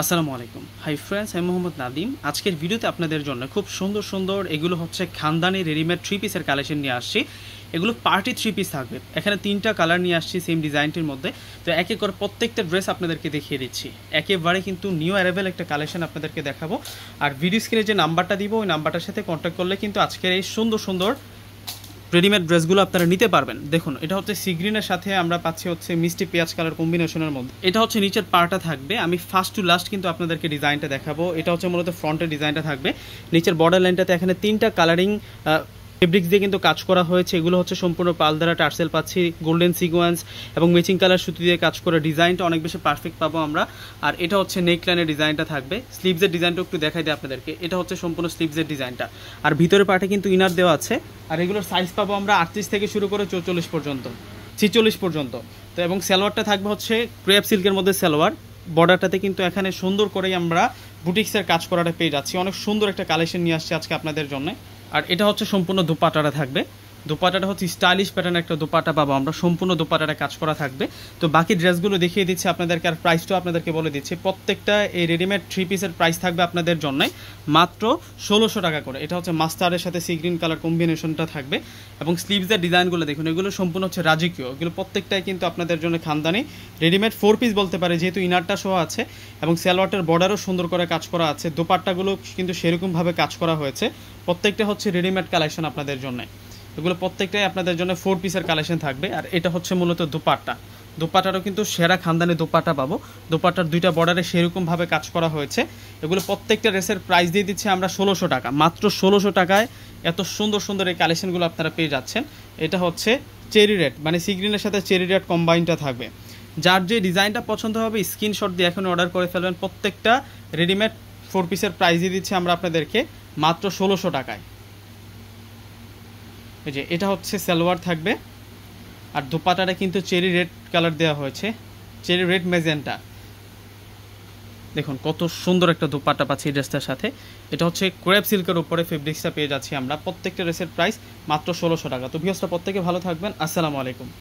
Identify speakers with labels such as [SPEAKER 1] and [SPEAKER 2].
[SPEAKER 1] আসসালামু আলাইকুম hi friends আমি মোহাম্মদ নাদিম আজকের ভিডিওতে আপনাদের জন্য খুব সুন্দর সুন্দর এগুলো হচ্ছে খানদানি রেডিমেড থ্রি পিসের কালেকশন নিয়ে আসছি এগুলো পার্টি থ্রি পিস থাকবে এখানে তিনটা কালার নিয়ে আসছি সেম ডিজাইনটির মধ্যে তো এক করে প্রত্যেকটা ড্রেস আপনাদেরকে দেখিয়ে দিচ্ছি একেবারে কিন্তু নিউ অ্যারাইভেল একটা কালেকশন আপনাদেরকে দেখাবো আর ভিডিও স্ক্রিনে যে নাম্বারটা দিব ওই নাম্বারটার সাথে কন্ট্যাক্ট করলে কিন্তু আজকের এই সুন্দর সুন্দর রেডিমেড ড্রেসগুলো আপনারা নিতে পারবেন দেখুন এটা হচ্ছে সিগ্রিনের সাথে আমরা পাচ্ছি হচ্ছে মিষ্টি পেঁয়াজ কালার কম্বিনেশনের মধ্যে এটা হচ্ছে নিচের পাটা থাকবে আমি ফার্স্ট টু লাস্ট কিন্তু আপনাদেরকে ডিজাইনটা দেখাবো এটা হচ্ছে মূলত ফ্রন্টের ডিজাইনটা থাকবে নিচের বর্ডার লাইনটাতে এখানে তিনটা কালারিং ফেব্রিক্স দিয়ে কিন্তু কাজ করা হয়েছে এগুলো হচ্ছে সম্পূর্ণ পালধারা টার্সেল পাচ্ছি গোল্ডেন সিকোয়েন্স এবং ম্যাচিং কালার সুতি দিয়ে কাজ করা ডিজাইনটা অনেক বেশি পারফেক্ট পাবো আমরা আর এটা হচ্ছে নেক লাইনের ডিজাইনটা থাকবে স্লিভসের ডিজাইনটা একটু দেখাই দিই আপনাদেরকে এটা হচ্ছে সম্পূর্ণ স্লিভসের ডিজাইনটা আর ভিতরে পাটে কিন্তু ইনার দেওয়া আছে আর এগুলোর সাইজ পাবো আমরা আটত্রিশ থেকে শুরু করে চৌচল্লিশ পর্যন্ত ছিচল্লিশ পর্যন্ত তো এবং সালোয়ারটা থাকবে হচ্ছে ক্রেপ সিল্কের মধ্যে সালোয়ার বর্ডারটাতে কিন্তু এখানে সুন্দর করেই আমরা বুটিক্সের কাজ করাটা পেয়ে যাচ্ছি অনেক সুন্দর একটা কালেকশন নিয়ে আসছে আজকে আপনাদের জন্য আর এটা হচ্ছে সম্পূর্ণ দুপাটারা থাকবে দোপাটাটা হচ্ছে স্টাইলিশ প্যাটার্ন একটা দোপাটা পাবো আমরা সম্পূর্ণ দোপাটাটা কাজ করা থাকবে তো বাকি ড্রেসগুলো দেখিয়ে দিচ্ছি আপনাদেরকে আর প্রাইসটাও আপনাদেরকে বলে দিচ্ছি প্রত্যেকটা এই রেডিমেড থ্রি পিসের প্রাইস থাকবে আপনাদের জন্যই মাত্র ষোলোশো টাকা করে এটা হচ্ছে মাস্টারের সাথে সি গ্রিন কালার কম্বিনেশনটা থাকবে এবং স্লিভসের ডিজাইনগুলো দেখুন এগুলো সম্পূর্ণ হচ্ছে রাজকীয় এগুলো প্রত্যেকটাই কিন্তু আপনাদের জন্য খানদানি রেডিমেড ফোর পিস বলতে পারে যেহেতু ইনারটা সহ আছে এবং সেলোয়ারটার বর্ডারও সুন্দর করে কাজ করা আছে দোপাট্টাগুলো কিন্তু সেরকমভাবে কাজ করা হয়েছে প্রত্যেকটা হচ্ছে রেডিমেড কালেকশন আপনাদের জন্য এগুলো প্রত্যেকটাই আপনাদের জন্য ফোর পিসের কালেকশন থাকবে আর এটা হচ্ছে মূলত দোপাট্টা দোপাটারও কিন্তু সেরা খানদানি দোপাটা পাবো দোপাটার দুইটা বর্ডারে সেরকমভাবে কাজ করা হয়েছে এগুলো প্রত্যেকটা রেসের প্রাইস দিয়ে দিচ্ছি আমরা ষোলোশো টাকা মাত্র ষোলোশো টাকায় এত সুন্দর সুন্দর এই কালেকশনগুলো আপনারা পেয়ে যাচ্ছেন এটা হচ্ছে চেরি রেড মানে সিগ্রিনের সাথে চেরি রেড কম্বাইনটা থাকবে যার যে ডিজাইনটা পছন্দ হবে স্ক্রিনশট দিয়ে এখন অর্ডার করে ফেলবেন প্রত্যেকটা রেডিমেড ফোর পিসের প্রাইস দিয়ে দিচ্ছি আমরা আপনাদেরকে মাত্র ষোলোশো টাকায় এই যে এটা হচ্ছে সালোয়ার থাকবে আর দুপাটাটা কিন্তু চেরি রেড কালার দেওয়া হয়েছে চেরি রেড মেজেন্টা দেখুন কত সুন্দর একটা দোপাট্টা পাচ্ছি এই ড্রেসটার সাথে এটা হচ্ছে ক্রেপ সিল্কের উপরে ফেব্রিক্সটা পেয়ে যাচ্ছি আমরা প্রত্যেকটা ড্রেসের প্রাইস মাত্র ষোলোশো টাকা তো ভিওসটা প্রত্যেকে ভালো থাকবেন আসসালামু আলাইকুম